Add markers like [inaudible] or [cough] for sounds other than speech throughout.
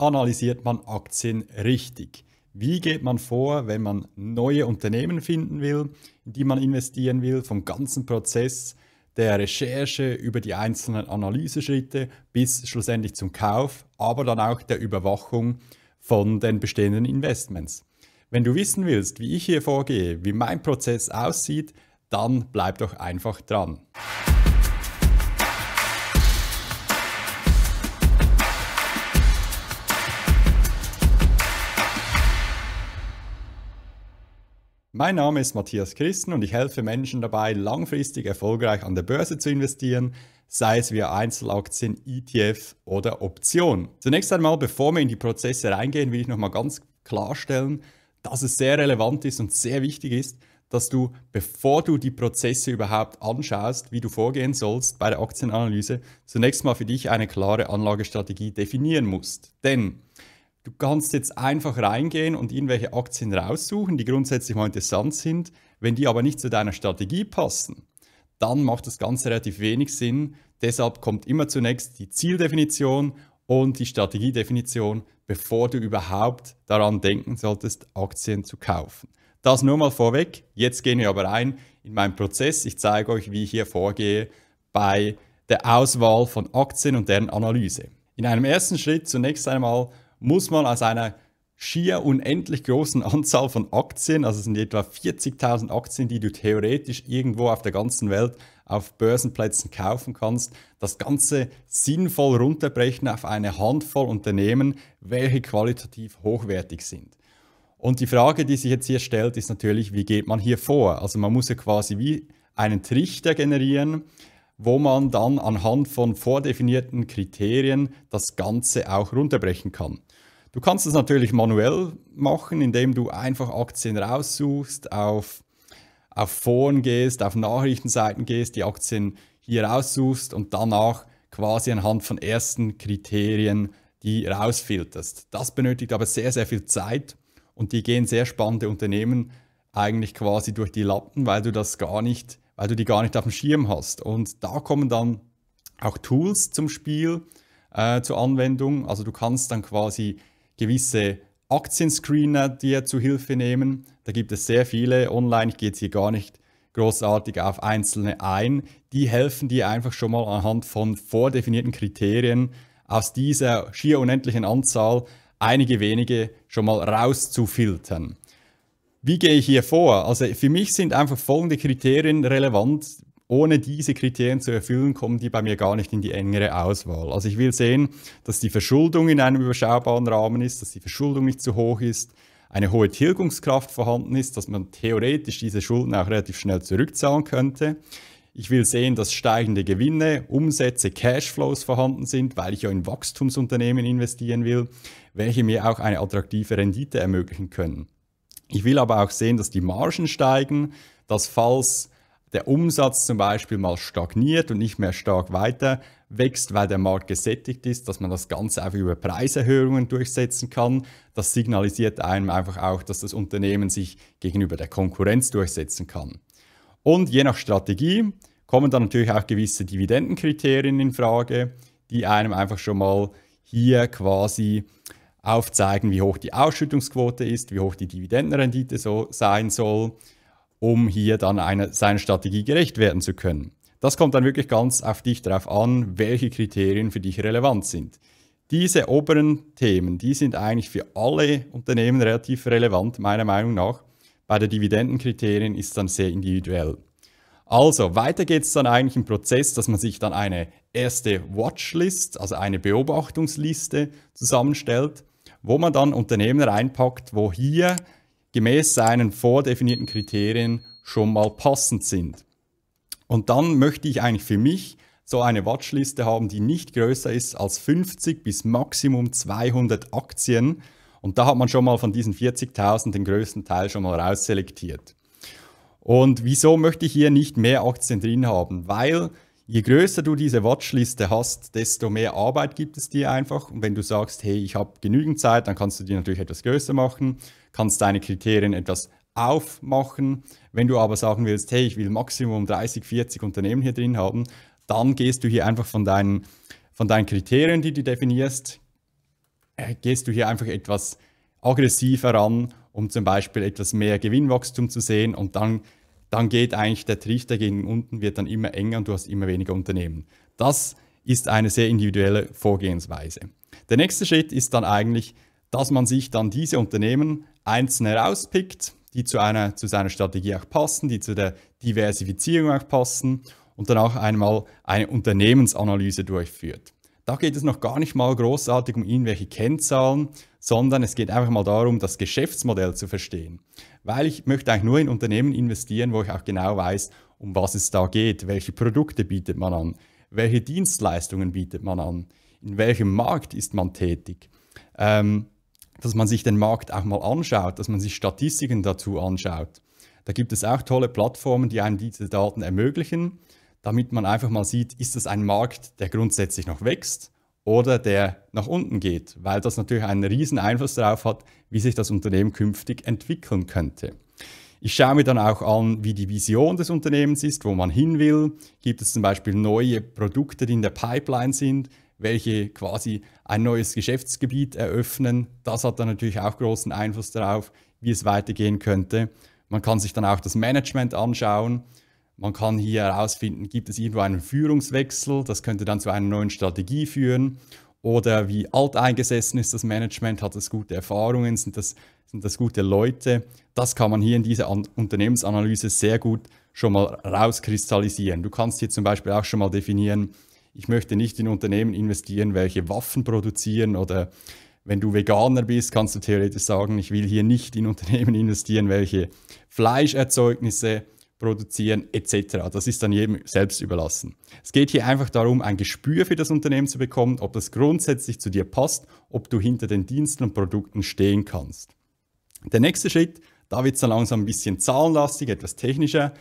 analysiert man Aktien richtig? Wie geht man vor, wenn man neue Unternehmen finden will, in die man investieren will, vom ganzen Prozess der Recherche über die einzelnen Analyseschritte bis schlussendlich zum Kauf, aber dann auch der Überwachung von den bestehenden Investments? Wenn du wissen willst, wie ich hier vorgehe, wie mein Prozess aussieht, dann bleib doch einfach dran. Mein Name ist Matthias Christen und ich helfe Menschen dabei, langfristig erfolgreich an der Börse zu investieren, sei es via Einzelaktien, ETF oder Option. Zunächst einmal, bevor wir in die Prozesse reingehen, will ich nochmal ganz klarstellen, dass es sehr relevant ist und sehr wichtig ist, dass du, bevor du die Prozesse überhaupt anschaust, wie du vorgehen sollst bei der Aktienanalyse, zunächst mal für dich eine klare Anlagestrategie definieren musst. Denn Du kannst jetzt einfach reingehen und irgendwelche Aktien raussuchen, die grundsätzlich mal interessant sind. Wenn die aber nicht zu deiner Strategie passen, dann macht das Ganze relativ wenig Sinn. Deshalb kommt immer zunächst die Zieldefinition und die Strategiedefinition, bevor du überhaupt daran denken solltest, Aktien zu kaufen. Das nur mal vorweg. Jetzt gehen wir aber rein in meinen Prozess. Ich zeige euch, wie ich hier vorgehe bei der Auswahl von Aktien und deren Analyse. In einem ersten Schritt zunächst einmal muss man aus einer schier unendlich großen Anzahl von Aktien, also es sind etwa 40.000 Aktien, die du theoretisch irgendwo auf der ganzen Welt auf Börsenplätzen kaufen kannst, das Ganze sinnvoll runterbrechen auf eine Handvoll Unternehmen, welche qualitativ hochwertig sind. Und die Frage, die sich jetzt hier stellt, ist natürlich, wie geht man hier vor? Also man muss ja quasi wie einen Trichter generieren, wo man dann anhand von vordefinierten Kriterien das Ganze auch runterbrechen kann. Du kannst es natürlich manuell machen, indem du einfach Aktien raussuchst, auf, auf Foren gehst, auf Nachrichtenseiten gehst, die Aktien hier raussuchst und danach quasi anhand von ersten Kriterien die rausfilterst. Das benötigt aber sehr, sehr viel Zeit und die gehen sehr spannende Unternehmen eigentlich quasi durch die Lappen, weil du das gar nicht weil du die gar nicht auf dem Schirm hast. Und da kommen dann auch Tools zum Spiel, äh, zur Anwendung. Also du kannst dann quasi gewisse Aktienscreener dir zu Hilfe nehmen. Da gibt es sehr viele online. Ich gehe jetzt hier gar nicht großartig auf einzelne ein. Die helfen dir einfach schon mal anhand von vordefinierten Kriterien aus dieser schier unendlichen Anzahl einige wenige schon mal rauszufiltern wie gehe ich hier vor? Also für mich sind einfach folgende Kriterien relevant. Ohne diese Kriterien zu erfüllen, kommen die bei mir gar nicht in die engere Auswahl. Also ich will sehen, dass die Verschuldung in einem überschaubaren Rahmen ist, dass die Verschuldung nicht zu hoch ist, eine hohe Tilgungskraft vorhanden ist, dass man theoretisch diese Schulden auch relativ schnell zurückzahlen könnte. Ich will sehen, dass steigende Gewinne, Umsätze, Cashflows vorhanden sind, weil ich ja in Wachstumsunternehmen investieren will, welche mir auch eine attraktive Rendite ermöglichen können. Ich will aber auch sehen, dass die Margen steigen, dass falls der Umsatz zum Beispiel mal stagniert und nicht mehr stark weiter wächst, weil der Markt gesättigt ist, dass man das Ganze einfach über Preiserhöhungen durchsetzen kann. Das signalisiert einem einfach auch, dass das Unternehmen sich gegenüber der Konkurrenz durchsetzen kann. Und je nach Strategie kommen dann natürlich auch gewisse Dividendenkriterien in Frage, die einem einfach schon mal hier quasi aufzeigen, wie hoch die Ausschüttungsquote ist, wie hoch die Dividendenrendite so sein soll, um hier dann einer, seiner Strategie gerecht werden zu können. Das kommt dann wirklich ganz auf dich darauf an, welche Kriterien für dich relevant sind. Diese oberen Themen, die sind eigentlich für alle Unternehmen relativ relevant, meiner Meinung nach. Bei den Dividendenkriterien ist es dann sehr individuell. Also, weiter geht es dann eigentlich im Prozess, dass man sich dann eine erste Watchlist, also eine Beobachtungsliste zusammenstellt wo man dann Unternehmen reinpackt, wo hier gemäß seinen vordefinierten Kriterien schon mal passend sind. Und dann möchte ich eigentlich für mich so eine Watchliste haben, die nicht größer ist als 50 bis maximum 200 Aktien. Und da hat man schon mal von diesen 40.000 den größten Teil schon mal rausselektiert. Und wieso möchte ich hier nicht mehr Aktien drin haben? Weil je größer du diese Watchliste hast, desto mehr Arbeit gibt es dir einfach. Und wenn du sagst, hey, ich habe genügend Zeit, dann kannst du die natürlich etwas größer machen, kannst deine Kriterien etwas aufmachen. Wenn du aber sagen willst, hey, ich will Maximum 30, 40 Unternehmen hier drin haben, dann gehst du hier einfach von deinen, von deinen Kriterien, die du definierst, äh, gehst du hier einfach etwas aggressiver ran, um zum Beispiel etwas mehr Gewinnwachstum zu sehen und dann dann geht eigentlich der Trichter gegen unten, wird dann immer enger und du hast immer weniger Unternehmen. Das ist eine sehr individuelle Vorgehensweise. Der nächste Schritt ist dann eigentlich, dass man sich dann diese Unternehmen einzeln herauspickt, die zu, einer, zu seiner Strategie auch passen, die zu der Diversifizierung auch passen und dann auch einmal eine Unternehmensanalyse durchführt. Da geht es noch gar nicht mal großartig um irgendwelche Kennzahlen, sondern es geht einfach mal darum, das Geschäftsmodell zu verstehen. Weil ich möchte eigentlich nur in Unternehmen investieren, wo ich auch genau weiß, um was es da geht, welche Produkte bietet man an, welche Dienstleistungen bietet man an, in welchem Markt ist man tätig. Ähm, dass man sich den Markt auch mal anschaut, dass man sich Statistiken dazu anschaut. Da gibt es auch tolle Plattformen, die einem diese Daten ermöglichen damit man einfach mal sieht, ist das ein Markt, der grundsätzlich noch wächst oder der nach unten geht, weil das natürlich einen riesen Einfluss darauf hat, wie sich das Unternehmen künftig entwickeln könnte. Ich schaue mir dann auch an, wie die Vision des Unternehmens ist, wo man hin will. Gibt es zum Beispiel neue Produkte, die in der Pipeline sind, welche quasi ein neues Geschäftsgebiet eröffnen? Das hat dann natürlich auch großen Einfluss darauf, wie es weitergehen könnte. Man kann sich dann auch das Management anschauen. Man kann hier herausfinden, gibt es irgendwo einen Führungswechsel, das könnte dann zu einer neuen Strategie führen. Oder wie alt eingesessen ist das Management, hat es gute Erfahrungen, sind das, sind das gute Leute. Das kann man hier in dieser An Unternehmensanalyse sehr gut schon mal rauskristallisieren. Du kannst hier zum Beispiel auch schon mal definieren, ich möchte nicht in Unternehmen investieren, welche Waffen produzieren oder wenn du Veganer bist, kannst du theoretisch sagen, ich will hier nicht in Unternehmen [laughs] investieren, welche Fleischerzeugnisse produzieren produzieren etc. Das ist dann jedem selbst überlassen. Es geht hier einfach darum, ein Gespür für das Unternehmen zu bekommen, ob das grundsätzlich zu dir passt, ob du hinter den Diensten und Produkten stehen kannst. Der nächste Schritt, da wird es dann langsam ein bisschen zahlenlastig, etwas technischer.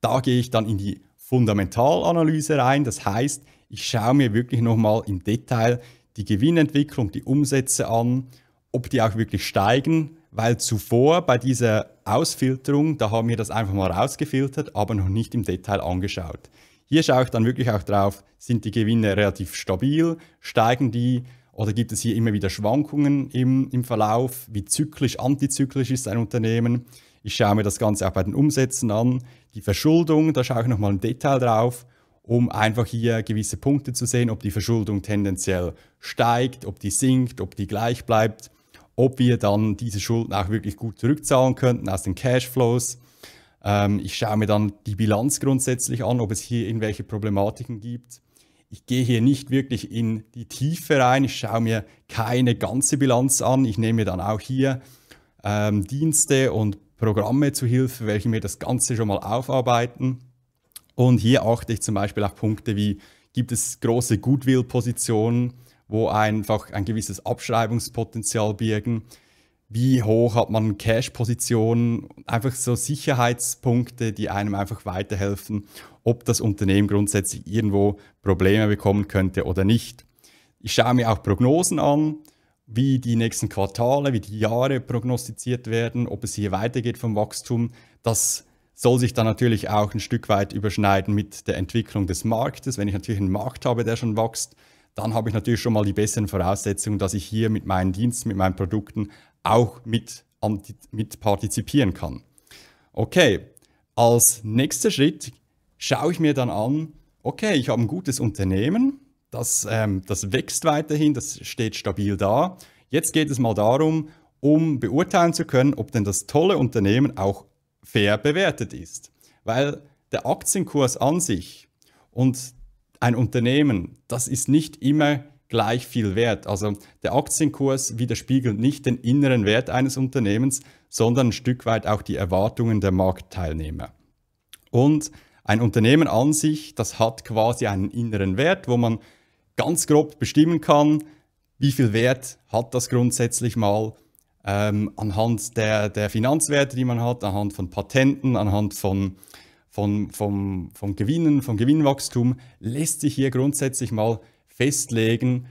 Da gehe ich dann in die Fundamentalanalyse rein. Das heißt, ich schaue mir wirklich nochmal im Detail die Gewinnentwicklung, die Umsätze an, ob die auch wirklich steigen, weil zuvor bei dieser Ausfilterung, da haben wir das einfach mal rausgefiltert, aber noch nicht im Detail angeschaut. Hier schaue ich dann wirklich auch drauf, sind die Gewinne relativ stabil, steigen die oder gibt es hier immer wieder Schwankungen im, im Verlauf, wie zyklisch, antizyklisch ist ein Unternehmen. Ich schaue mir das Ganze auch bei den Umsätzen an, die Verschuldung, da schaue ich nochmal im Detail drauf, um einfach hier gewisse Punkte zu sehen, ob die Verschuldung tendenziell steigt, ob die sinkt, ob die gleich bleibt ob wir dann diese Schulden auch wirklich gut zurückzahlen könnten aus den Cashflows. Ähm, ich schaue mir dann die Bilanz grundsätzlich an, ob es hier irgendwelche Problematiken gibt. Ich gehe hier nicht wirklich in die Tiefe rein, ich schaue mir keine ganze Bilanz an. Ich nehme mir dann auch hier ähm, Dienste und Programme zu Hilfe, welche mir das Ganze schon mal aufarbeiten. Und hier achte ich zum Beispiel auf Punkte wie, gibt es große Goodwill-Positionen? wo einfach ein gewisses Abschreibungspotenzial birgen. Wie hoch hat man Cash-Positionen? Einfach so Sicherheitspunkte, die einem einfach weiterhelfen, ob das Unternehmen grundsätzlich irgendwo Probleme bekommen könnte oder nicht. Ich schaue mir auch Prognosen an, wie die nächsten Quartale, wie die Jahre prognostiziert werden, ob es hier weitergeht vom Wachstum. Das soll sich dann natürlich auch ein Stück weit überschneiden mit der Entwicklung des Marktes. Wenn ich natürlich einen Markt habe, der schon wächst, dann habe ich natürlich schon mal die besseren Voraussetzungen, dass ich hier mit meinen Diensten, mit meinen Produkten auch mit, mit partizipieren kann. Okay, als nächster Schritt schaue ich mir dann an, okay, ich habe ein gutes Unternehmen, das, ähm, das wächst weiterhin, das steht stabil da. Jetzt geht es mal darum, um beurteilen zu können, ob denn das tolle Unternehmen auch fair bewertet ist. Weil der Aktienkurs an sich und ein Unternehmen, das ist nicht immer gleich viel wert. Also der Aktienkurs widerspiegelt nicht den inneren Wert eines Unternehmens, sondern ein Stück weit auch die Erwartungen der Marktteilnehmer. Und ein Unternehmen an sich, das hat quasi einen inneren Wert, wo man ganz grob bestimmen kann, wie viel Wert hat das grundsätzlich mal ähm, anhand der, der Finanzwerte, die man hat, anhand von Patenten, anhand von von, vom, vom Gewinnen, vom Gewinnwachstum, lässt sich hier grundsätzlich mal festlegen,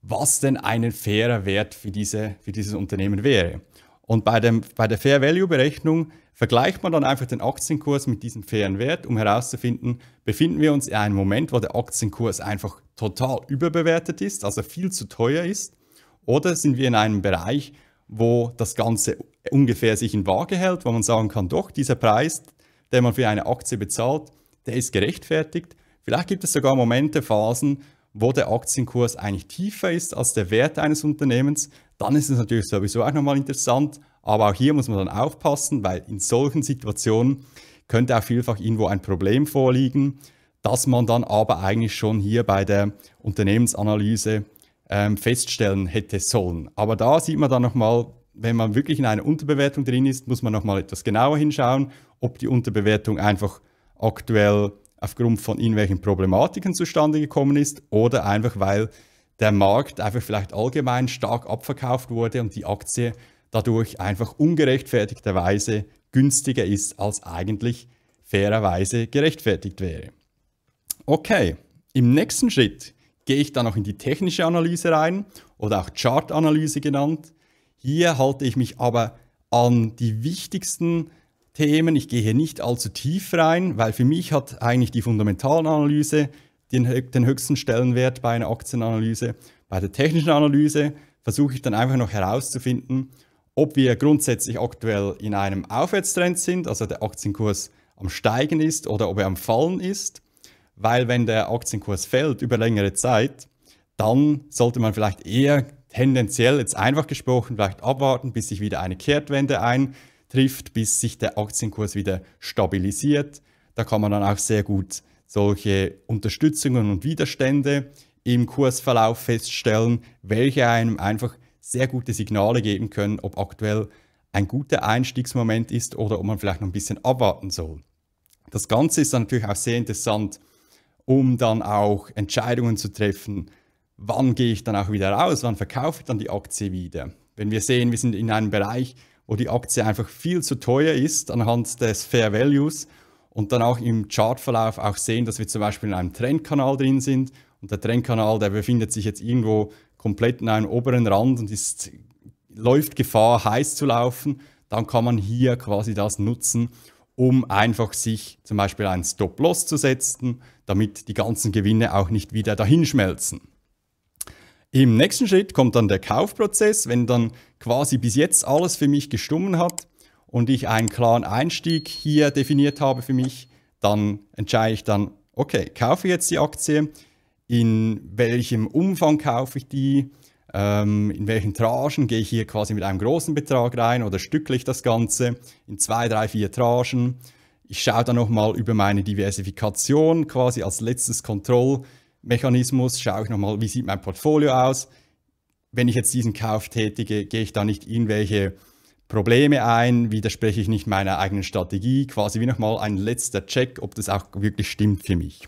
was denn ein fairer Wert für, diese, für dieses Unternehmen wäre. Und bei, dem, bei der Fair Value Berechnung vergleicht man dann einfach den Aktienkurs mit diesem fairen Wert, um herauszufinden, befinden wir uns in einem Moment, wo der Aktienkurs einfach total überbewertet ist, also viel zu teuer ist, oder sind wir in einem Bereich, wo das Ganze ungefähr sich in Waage hält, wo man sagen kann, doch, dieser Preis, den man für eine Aktie bezahlt, der ist gerechtfertigt. Vielleicht gibt es sogar Momente, Phasen, wo der Aktienkurs eigentlich tiefer ist als der Wert eines Unternehmens. Dann ist es natürlich sowieso auch nochmal interessant. Aber auch hier muss man dann aufpassen, weil in solchen Situationen könnte auch vielfach irgendwo ein Problem vorliegen, das man dann aber eigentlich schon hier bei der Unternehmensanalyse ähm, feststellen hätte sollen. Aber da sieht man dann nochmal, wenn man wirklich in einer Unterbewertung drin ist, muss man nochmal etwas genauer hinschauen, ob die Unterbewertung einfach aktuell aufgrund von irgendwelchen Problematiken zustande gekommen ist oder einfach weil der Markt einfach vielleicht allgemein stark abverkauft wurde und die Aktie dadurch einfach ungerechtfertigterweise günstiger ist, als eigentlich fairerweise gerechtfertigt wäre. Okay, im nächsten Schritt gehe ich dann noch in die technische Analyse rein oder auch Chartanalyse genannt. Hier halte ich mich aber an die wichtigsten Themen. Ich gehe hier nicht allzu tief rein, weil für mich hat eigentlich die Fundamentalanalyse den, den höchsten Stellenwert bei einer Aktienanalyse. Bei der technischen Analyse versuche ich dann einfach noch herauszufinden, ob wir grundsätzlich aktuell in einem Aufwärtstrend sind, also der Aktienkurs am Steigen ist oder ob er am Fallen ist. Weil wenn der Aktienkurs fällt über längere Zeit, dann sollte man vielleicht eher tendenziell jetzt einfach gesprochen vielleicht abwarten, bis sich wieder eine Kehrtwende eintrifft, bis sich der Aktienkurs wieder stabilisiert. Da kann man dann auch sehr gut solche Unterstützungen und Widerstände im Kursverlauf feststellen, welche einem einfach sehr gute Signale geben können, ob aktuell ein guter Einstiegsmoment ist oder ob man vielleicht noch ein bisschen abwarten soll. Das Ganze ist dann natürlich auch sehr interessant, um dann auch Entscheidungen zu treffen, wann gehe ich dann auch wieder raus, wann verkaufe ich dann die Aktie wieder. Wenn wir sehen, wir sind in einem Bereich, wo die Aktie einfach viel zu teuer ist anhand des Fair Values und dann auch im Chartverlauf auch sehen, dass wir zum Beispiel in einem Trendkanal drin sind und der Trendkanal, der befindet sich jetzt irgendwo komplett in einem oberen Rand und ist, läuft Gefahr, heiß zu laufen, dann kann man hier quasi das nutzen, um einfach sich zum Beispiel einen Stop-Loss zu setzen, damit die ganzen Gewinne auch nicht wieder dahinschmelzen. Im nächsten Schritt kommt dann der Kaufprozess, wenn dann quasi bis jetzt alles für mich gestummen hat und ich einen klaren Einstieg hier definiert habe für mich, dann entscheide ich dann, okay, kaufe ich jetzt die Aktie, in welchem Umfang kaufe ich die, ähm, in welchen Tragen gehe ich hier quasi mit einem großen Betrag rein oder stückle ich das Ganze in zwei, drei, vier Tragen. Ich schaue dann nochmal über meine Diversifikation quasi als letztes Kontroll Mechanismus, schaue ich nochmal, wie sieht mein Portfolio aus. Wenn ich jetzt diesen Kauf tätige, gehe ich da nicht in irgendwelche Probleme ein, widerspreche ich nicht meiner eigenen Strategie, quasi wie nochmal ein letzter Check, ob das auch wirklich stimmt für mich.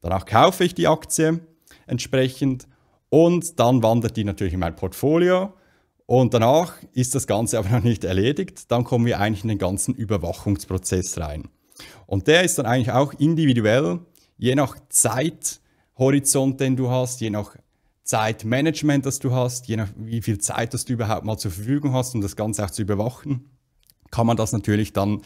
Danach kaufe ich die Aktie entsprechend und dann wandert die natürlich in mein Portfolio. Und danach ist das Ganze aber noch nicht erledigt. Dann kommen wir eigentlich in den ganzen Überwachungsprozess rein. Und der ist dann eigentlich auch individuell, je nach Zeit Horizont, den du hast, je nach Zeitmanagement, das du hast, je nach wie viel Zeit das du überhaupt mal zur Verfügung hast, um das Ganze auch zu überwachen, kann man das natürlich dann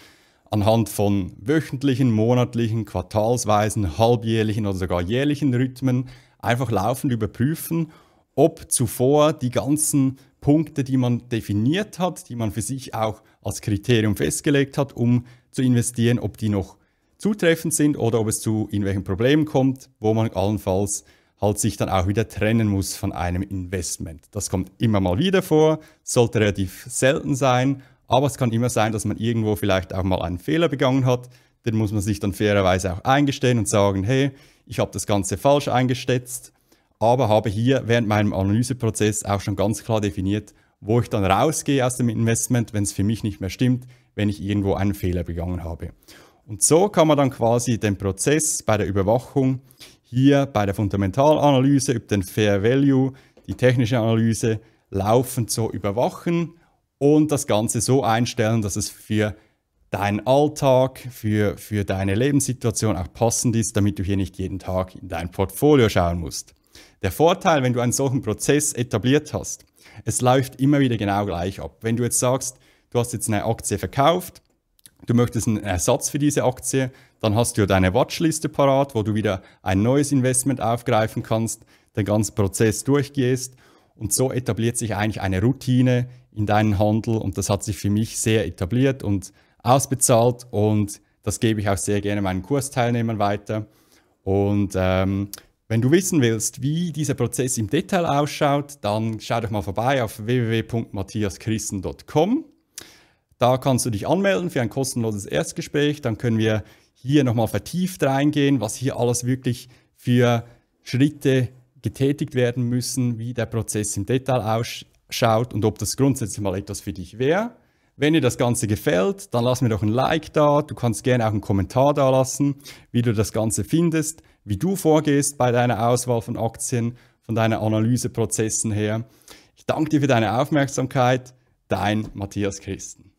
anhand von wöchentlichen, monatlichen, quartalsweisen, halbjährlichen oder sogar jährlichen Rhythmen einfach laufend überprüfen, ob zuvor die ganzen Punkte, die man definiert hat, die man für sich auch als Kriterium festgelegt hat, um zu investieren, ob die noch zutreffend sind oder ob es zu irgendwelchen Problemen kommt, wo man allenfalls halt sich dann auch wieder trennen muss von einem Investment. Das kommt immer mal wieder vor, sollte relativ selten sein, aber es kann immer sein, dass man irgendwo vielleicht auch mal einen Fehler begangen hat. Den muss man sich dann fairerweise auch eingestehen und sagen, hey, ich habe das Ganze falsch eingeschätzt, aber habe hier während meinem Analyseprozess auch schon ganz klar definiert, wo ich dann rausgehe aus dem Investment, wenn es für mich nicht mehr stimmt, wenn ich irgendwo einen Fehler begangen habe. Und so kann man dann quasi den Prozess bei der Überwachung hier bei der Fundamentalanalyse über den Fair Value, die technische Analyse laufend so überwachen und das Ganze so einstellen, dass es für deinen Alltag, für, für deine Lebenssituation auch passend ist, damit du hier nicht jeden Tag in dein Portfolio schauen musst. Der Vorteil, wenn du einen solchen Prozess etabliert hast, es läuft immer wieder genau gleich ab. Wenn du jetzt sagst, du hast jetzt eine Aktie verkauft, du möchtest einen Ersatz für diese Aktie, dann hast du deine Watchliste parat, wo du wieder ein neues Investment aufgreifen kannst, den ganzen Prozess durchgehst und so etabliert sich eigentlich eine Routine in deinen Handel und das hat sich für mich sehr etabliert und ausbezahlt und das gebe ich auch sehr gerne meinen Kursteilnehmern weiter. Und ähm, wenn du wissen willst, wie dieser Prozess im Detail ausschaut, dann schau doch mal vorbei auf www.matthiaschristen.com. Da kannst du dich anmelden für ein kostenloses Erstgespräch. Dann können wir hier nochmal vertieft reingehen, was hier alles wirklich für Schritte getätigt werden müssen, wie der Prozess im Detail ausschaut und ob das grundsätzlich mal etwas für dich wäre. Wenn dir das Ganze gefällt, dann lass mir doch ein Like da. Du kannst gerne auch einen Kommentar da lassen, wie du das Ganze findest, wie du vorgehst bei deiner Auswahl von Aktien, von deinen Analyseprozessen her. Ich danke dir für deine Aufmerksamkeit. Dein Matthias Christen.